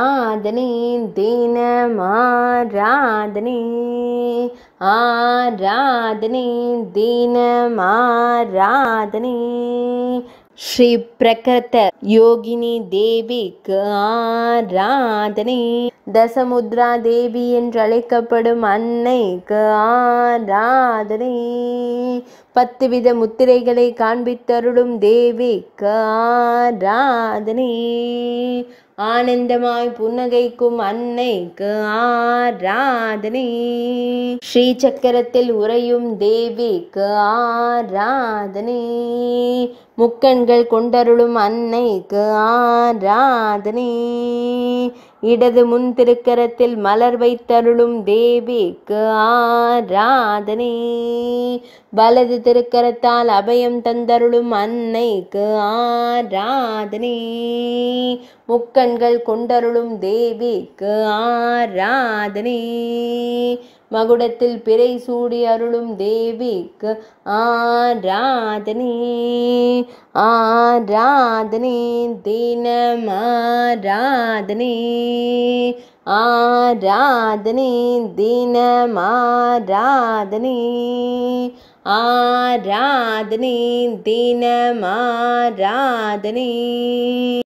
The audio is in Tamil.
ஆ தினமாராதனே ஆராதனே தினமாராதனே ஸ்ரீ பிரகிருத்த யோகினி தேவிக்கு ஆராதனை தசமுத்ரா தேவி என்று அழைக்கப்படும் அன்னைக்கு ஆராதனை பத்து வித முத்திரைகளை காண்பித்தருளும் தேவிக்கு ஆராதனை ஆனந்தமாய் புன்னகைக்கும் அன்னைக்கு ஆராதனை ஸ்ரீ சக்கரத்தில் உறையும் தேவிக்கு ஆராதனை முக்கண்கள் கொண்டருளும் அன்னைக்கு ஆராதனை இடது முன் திருக்கரத்தில் மலர் வைத்தருளும் தேவிக்கு ஆராதனே வலது திருக்கரத்தால் அபயம் தந்தருளும் அன்னைக்கு ஆராதனே முக்கண்கள் கொண்டருளும் தேவிக்கு ஆராதனே மகுடத்தில் பிறை சூடி அருளும் தேவிக்கு ஆராதனே ஆராதனே தினம் ஆராதனே ஆராதனே தினம் ஆராதனே ஆராதனே தினம் ஆராதனே